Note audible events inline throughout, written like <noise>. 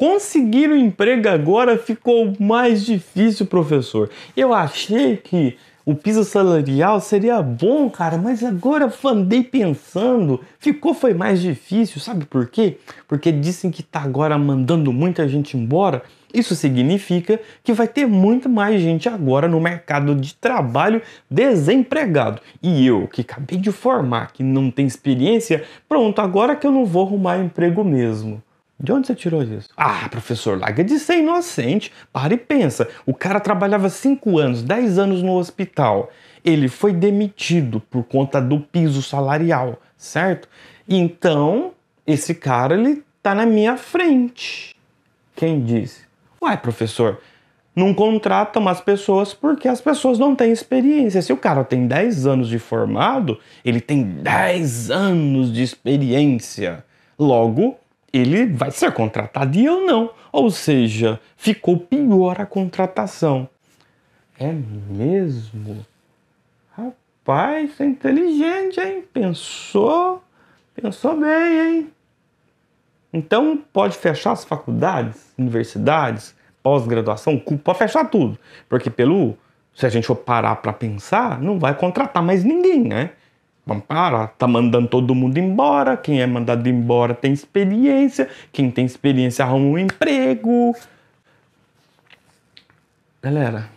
Conseguir o um emprego agora ficou mais difícil, professor. Eu achei que o piso salarial seria bom, cara, mas agora andei pensando, ficou foi mais difícil, sabe por quê? Porque dizem que tá agora mandando muita gente embora. Isso significa que vai ter muito mais gente agora no mercado de trabalho desempregado. E eu, que acabei de formar, que não tem experiência, pronto, agora que eu não vou arrumar emprego mesmo. De onde você tirou isso? Ah, professor, larga de ser inocente. Para e pensa. O cara trabalhava 5 anos, 10 anos no hospital. Ele foi demitido por conta do piso salarial, certo? Então, esse cara, ele tá na minha frente. Quem disse? Uai, professor, não contratam as pessoas porque as pessoas não têm experiência. Se o cara tem 10 anos de formado, ele tem 10 anos de experiência. Logo, ele vai ser contratado e eu não. Ou seja, ficou pior a contratação. É mesmo? Rapaz, é inteligente, hein? Pensou, pensou bem, hein? Então pode fechar as faculdades, universidades, pós-graduação, pode fechar tudo. Porque pelo, se a gente for parar para pensar, não vai contratar mais ninguém, né? para, Tá mandando todo mundo embora. Quem é mandado embora tem experiência. Quem tem experiência arruma um emprego. Galera,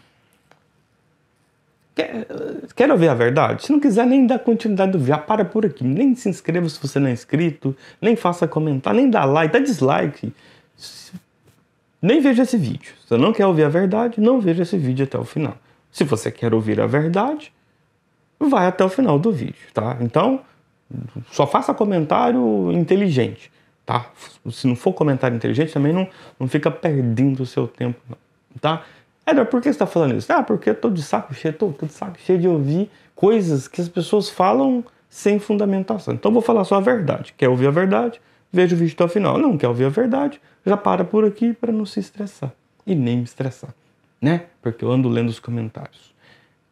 quer, quer ouvir a verdade? Se não quiser, nem dá continuidade do vídeo. Para por aqui. Nem se inscreva se você não é inscrito. Nem faça comentário. Nem dá like. Dá dislike. Nem veja esse vídeo. Se você não quer ouvir a verdade, não veja esse vídeo até o final. Se você quer ouvir a verdade, vai até o final do vídeo, tá? Então, só faça comentário inteligente, tá? Se não for comentário inteligente, também não, não fica perdendo o seu tempo, não, tá? Edward, por que você está falando isso? Ah, porque eu tô de saco cheio, tô, tô de saco cheio de ouvir coisas que as pessoas falam sem fundamentação. Então, vou falar só a verdade. Quer ouvir a verdade? Veja o vídeo até o final. Não quer ouvir a verdade? Já para por aqui para não se estressar. E nem me estressar, né? Porque eu ando lendo os comentários.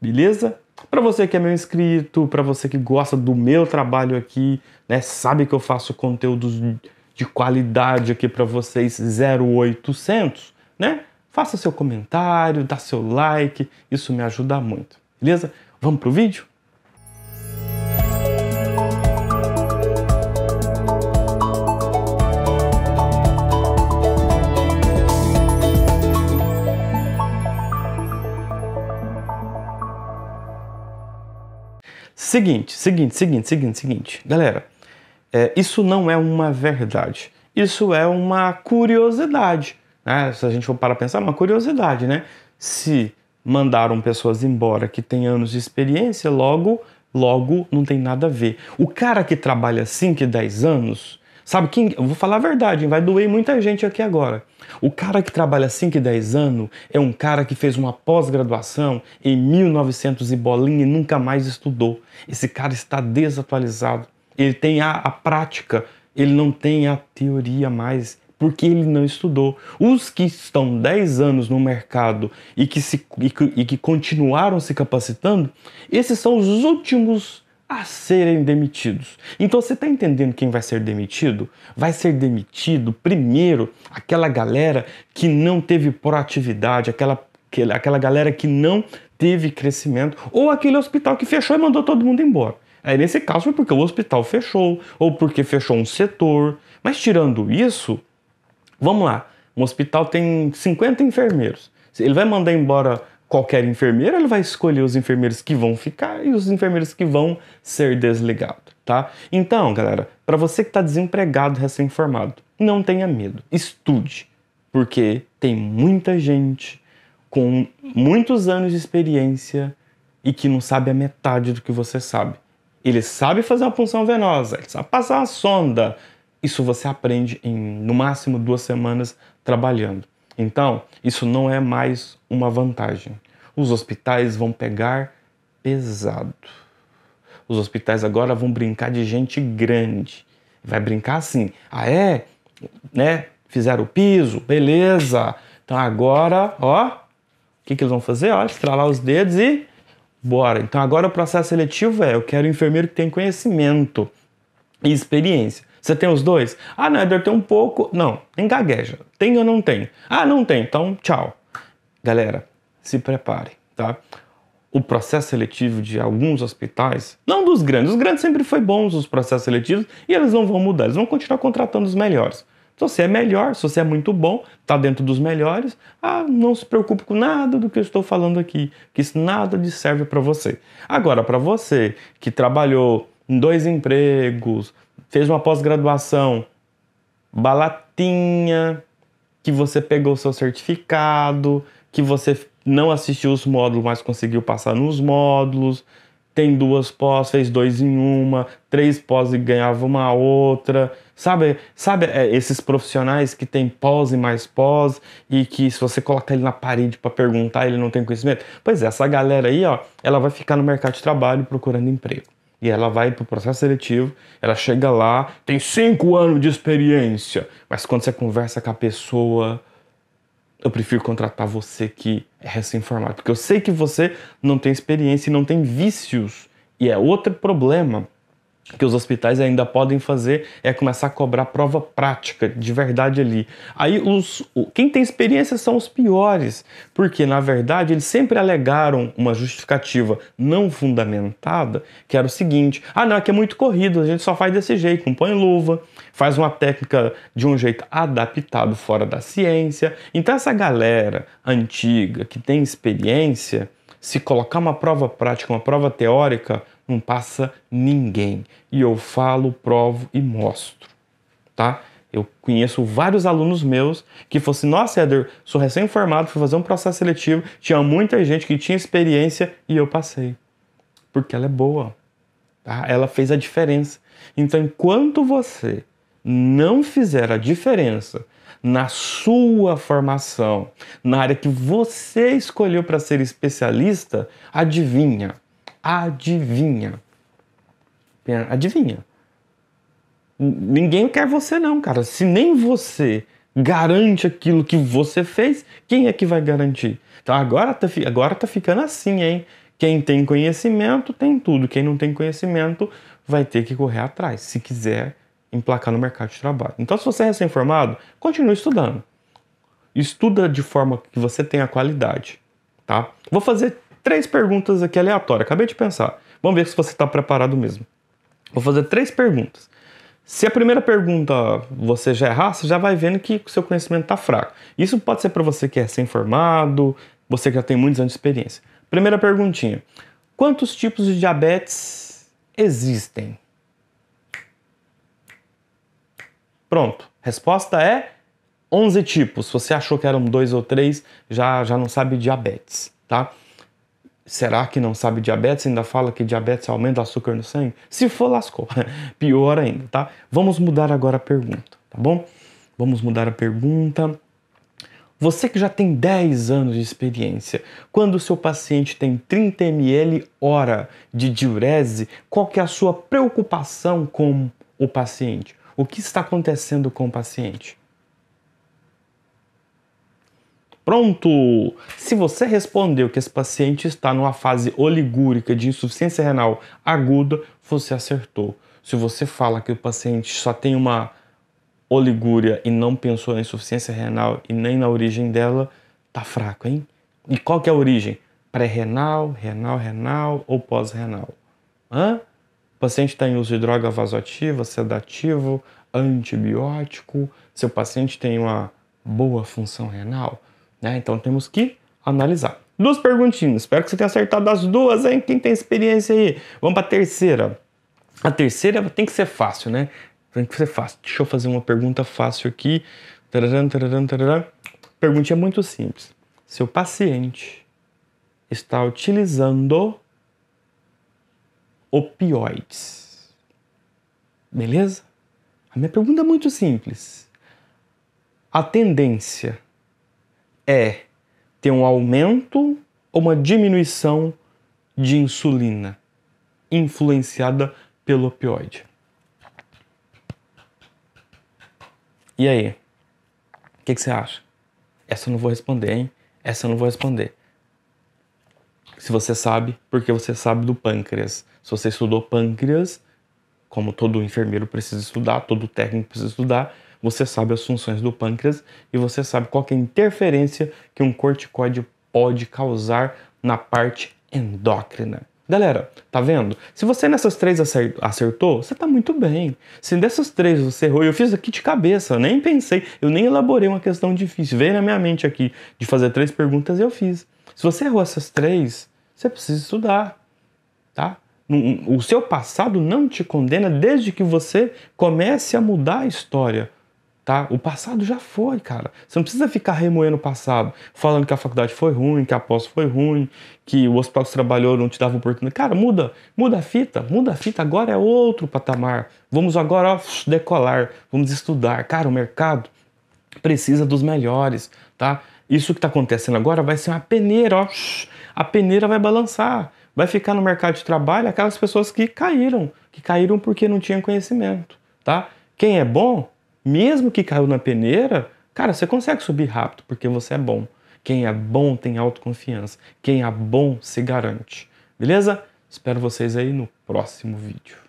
Beleza? Para você que é meu inscrito, para você que gosta do meu trabalho aqui, né, sabe que eu faço conteúdos de qualidade aqui para vocês 0800, né? Faça seu comentário, dá seu like, isso me ajuda muito. Beleza? Vamos pro vídeo? Seguinte, seguinte, seguinte, seguinte, seguinte. Galera, é, isso não é uma verdade. Isso é uma curiosidade. Né? Se a gente for para pensar, é uma curiosidade, né? Se mandaram pessoas embora que têm anos de experiência, logo, logo não tem nada a ver. O cara que trabalha 5 10 anos, Sabe quem? Eu vou falar a verdade, vai doer muita gente aqui agora. O cara que trabalha 5 e 10 anos é um cara que fez uma pós-graduação em 1900 e bolinha e nunca mais estudou. Esse cara está desatualizado. Ele tem a, a prática, ele não tem a teoria mais, porque ele não estudou. Os que estão 10 anos no mercado e que, se, e que, e que continuaram se capacitando, esses são os últimos a serem demitidos. Então você está entendendo quem vai ser demitido? Vai ser demitido primeiro aquela galera que não teve proatividade, aquela, aquela galera que não teve crescimento, ou aquele hospital que fechou e mandou todo mundo embora. Aí nesse caso foi porque o hospital fechou, ou porque fechou um setor. Mas tirando isso, vamos lá, um hospital tem 50 enfermeiros. Ele vai mandar embora qualquer enfermeiro, ele vai escolher os enfermeiros que vão ficar e os enfermeiros que vão ser desligados, tá? Então, galera, para você que está desempregado, recém-formado, não tenha medo, estude, porque tem muita gente com muitos anos de experiência e que não sabe a metade do que você sabe. Ele sabe fazer uma punção venosa, ele sabe passar uma sonda. Isso você aprende em no máximo duas semanas trabalhando. Então, isso não é mais uma vantagem. Os hospitais vão pegar pesado. Os hospitais agora vão brincar de gente grande. Vai brincar assim: ah, é? Né? Fizeram o piso, beleza. Então agora, ó, o que, que eles vão fazer? Ó, estralar os dedos e bora. Então agora o processo seletivo é: eu quero um enfermeiro que tem conhecimento e experiência. Você tem os dois? Ah, não, Eder, tem um pouco. Não, Engagueja. Tem ou não tem? Ah, não tem, então tchau. Galera, se prepare, tá? O processo seletivo de alguns hospitais, não dos grandes, os grandes sempre foi bons os processos seletivos e eles não vão mudar, eles vão continuar contratando os melhores. Se você é melhor, se você é muito bom, está dentro dos melhores, ah, não se preocupe com nada do que eu estou falando aqui, que isso nada lhe serve para você. Agora, para você que trabalhou em dois empregos, fez uma pós-graduação balatinha, que você pegou seu certificado, que você não assistiu os módulos, mas conseguiu passar nos módulos, tem duas pós, fez dois em uma, três pós e ganhava uma outra. Sabe, sabe é, esses profissionais que tem pós e mais pós e que se você colocar ele na parede para perguntar, ele não tem conhecimento? Pois é, essa galera aí, ó, ela vai ficar no mercado de trabalho procurando emprego. E ela vai para o processo seletivo, ela chega lá, tem cinco anos de experiência, mas quando você conversa com a pessoa, eu prefiro contratar você que é recém-formado, porque eu sei que você não tem experiência e não tem vícios. E é outro problema que os hospitais ainda podem fazer é começar a cobrar prova prática de verdade ali. Aí os quem tem experiência são os piores, porque na verdade eles sempre alegaram uma justificativa não fundamentada, que era o seguinte: "Ah, não, é que é muito corrido, a gente só faz desse jeito, não põe luva, faz uma técnica de um jeito adaptado fora da ciência". Então essa galera antiga que tem experiência, se colocar uma prova prática, uma prova teórica, não passa ninguém. E eu falo, provo e mostro, tá? Eu conheço vários alunos meus que fosse assim, nossa, Eder, sou recém-formado, fui fazer um processo seletivo, tinha muita gente que tinha experiência e eu passei. Porque ela é boa, tá? Ela fez a diferença. Então, enquanto você não fizer a diferença na sua formação, na área que você escolheu para ser especialista, adivinha, Adivinha. Adivinha. Ninguém quer você, não, cara. Se nem você garante aquilo que você fez, quem é que vai garantir? Então agora tá, agora tá ficando assim, hein? Quem tem conhecimento tem tudo, quem não tem conhecimento vai ter que correr atrás, se quiser emplacar no mercado de trabalho. Então, se você é recém-formado, continue estudando. Estuda de forma que você tenha qualidade, tá? Vou fazer três perguntas aqui aleatórias. Acabei de pensar. Vamos ver se você está preparado mesmo. Vou fazer três perguntas. Se a primeira pergunta você já errar, você já vai vendo que o seu conhecimento está fraco. Isso pode ser para você que é sem formado você que já tem muitos anos de experiência. Primeira perguntinha: quantos tipos de diabetes existem? Pronto. Resposta é 11 tipos. Se você achou que eram dois ou três, já, já não sabe diabetes, tá? Será que não sabe diabetes? Ainda fala que diabetes aumenta açúcar no sangue? Se for, lascou. <laughs> Pior ainda, tá? Vamos mudar agora a pergunta, tá bom? Vamos mudar a pergunta. Você que já tem 10 anos de experiência, quando o seu paciente tem 30 ml hora de diurese, qual que é a sua preocupação com o paciente? O que está acontecendo com o paciente? Pronto! Se você respondeu que esse paciente está numa fase oligúrica de insuficiência renal aguda, você acertou. Se você fala que o paciente só tem uma oligúria e não pensou na insuficiência renal e nem na origem dela, tá fraco, hein? E qual que é a origem? Pré-renal, renal, renal ou pós-renal? Hã? O paciente está em uso de droga vasoativa, sedativo, antibiótico? Seu paciente tem uma boa função renal? Né? Então temos que analisar. Duas perguntinhas, espero que você tenha acertado as duas, hein? Quem tem experiência aí? Vamos para a terceira. A terceira tem que ser fácil, né? Tem que ser fácil. Deixa eu fazer uma pergunta fácil aqui. Tararam, tararam, tararam. Perguntinha muito simples. Seu paciente está utilizando opioides. Beleza? A minha pergunta é muito simples. A tendência é ter um aumento ou uma diminuição de insulina influenciada pelo opioide. E aí? O que, que, você acha? Essa eu não vou responder, hein? Essa eu não vou responder. Se você sabe, porque você sabe do pâncreas. Se você estudou pâncreas, como todo enfermeiro precisa estudar, todo técnico precisa estudar, você sabe as funções do pâncreas e você sabe qual é a interferência que um corticoide pode causar na parte endócrina. Galera, tá vendo? Se você nessas três acertou, você tá muito bem. Se dessas três você errou, eu fiz aqui de cabeça, eu nem pensei, eu nem elaborei uma questão difícil. Veio na minha mente aqui de fazer três perguntas eu fiz. Se você errou essas três, você precisa estudar, tá? O seu passado não te condena desde que você comece a mudar a história tá? O passado já foi, cara. Você não precisa ficar remoendo o passado, falando que a faculdade foi ruim, que a pós foi ruim, que o hospital que você trabalhou não te dava oportunidade. Cara, muda, muda a fita, muda a fita. Agora é outro patamar. Vamos agora ó, decolar, vamos estudar. Cara, o mercado precisa dos melhores, tá? Isso que está acontecendo agora vai ser uma peneira, ó. A peneira vai balançar, vai ficar no mercado de trabalho aquelas pessoas que caíram, que caíram porque não tinham conhecimento, tá? Quem é bom mesmo que caiu na peneira, cara, você consegue subir rápido porque você é bom. Quem é bom tem autoconfiança. Quem é bom se garante. Beleza? Espero vocês aí no próximo vídeo.